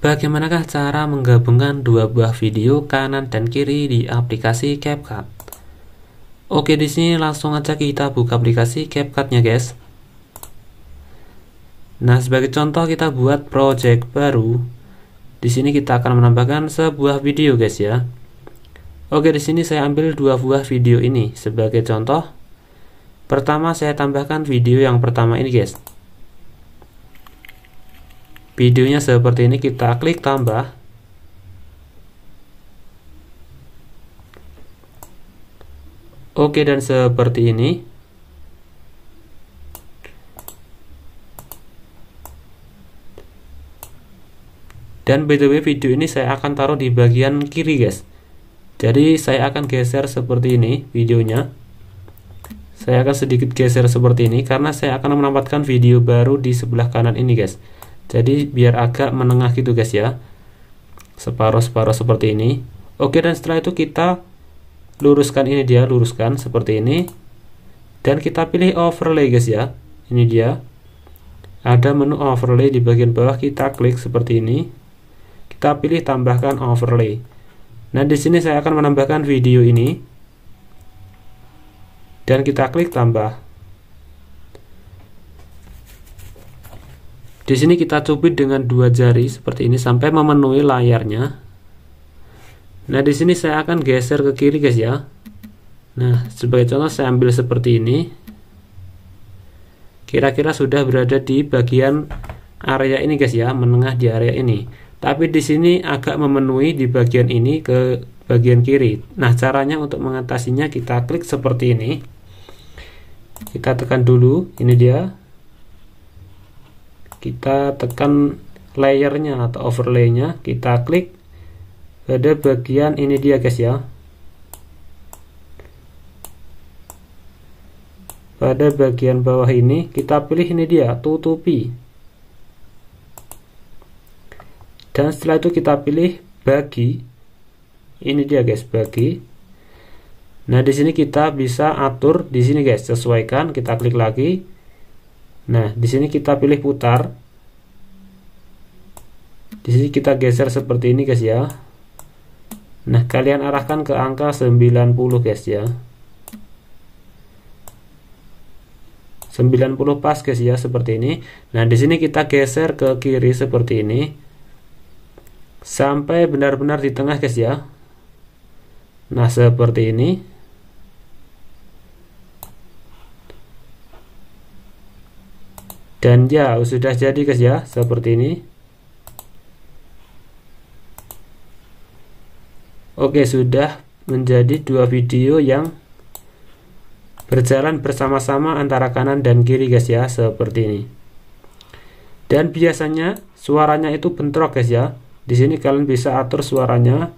Bagaimanakah cara menggabungkan dua buah video kanan dan kiri di aplikasi CapCut? Oke, di sini langsung aja kita buka aplikasi CapCut-nya, guys. Nah, sebagai contoh kita buat project baru. Di sini kita akan menambahkan sebuah video, guys ya. Oke, di sini saya ambil dua buah video ini sebagai contoh. Pertama, saya tambahkan video yang pertama ini, guys videonya seperti ini kita klik tambah oke dan seperti ini dan by the way video ini saya akan taruh di bagian kiri guys jadi saya akan geser seperti ini videonya saya akan sedikit geser seperti ini karena saya akan menempatkan video baru di sebelah kanan ini guys jadi biar agak menengah gitu guys ya separoh-separoh seperti ini oke dan setelah itu kita luruskan ini dia luruskan seperti ini dan kita pilih overlay guys ya ini dia ada menu overlay di bagian bawah kita klik seperti ini kita pilih tambahkan overlay nah di sini saya akan menambahkan video ini dan kita klik tambah Di sini kita cubit dengan dua jari seperti ini sampai memenuhi layarnya. Nah, di sini saya akan geser ke kiri, guys ya. Nah, sebagai contoh saya ambil seperti ini. Kira-kira sudah berada di bagian area ini, guys ya, menengah di area ini. Tapi di sini agak memenuhi di bagian ini ke bagian kiri. Nah, caranya untuk mengatasinya kita klik seperti ini. Kita tekan dulu, ini dia kita tekan layernya atau overlaynya kita klik pada bagian ini dia guys ya pada bagian bawah ini kita pilih ini dia tutupi dan setelah itu kita pilih bagi ini dia guys bagi nah di sini kita bisa atur di sini guys sesuaikan kita klik lagi Nah, di sini kita pilih putar. Di sini kita geser seperti ini, guys ya. Nah, kalian arahkan ke angka 90, guys ya. 90 pas, guys ya, seperti ini. Nah, di sini kita geser ke kiri seperti ini. Sampai benar-benar di tengah, guys ya. Nah, seperti ini. dan ya sudah jadi guys ya seperti ini Oke sudah menjadi dua video yang berjalan bersama-sama antara kanan dan kiri guys ya seperti ini dan biasanya suaranya itu bentrok guys ya di sini kalian bisa atur suaranya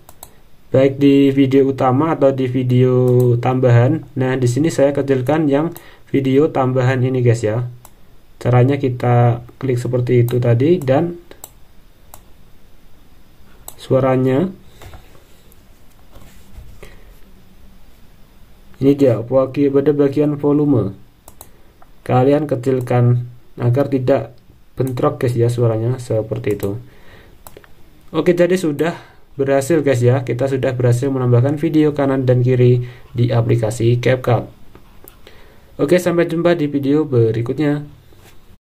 baik di video utama atau di video tambahan nah di sini saya kecilkan yang video tambahan ini guys ya Caranya kita klik seperti itu tadi dan suaranya ini dia pada bagian volume kalian kecilkan agar tidak bentrok guys ya suaranya seperti itu oke jadi sudah berhasil guys ya kita sudah berhasil menambahkan video kanan dan kiri di aplikasi CapCut oke sampai jumpa di video berikutnya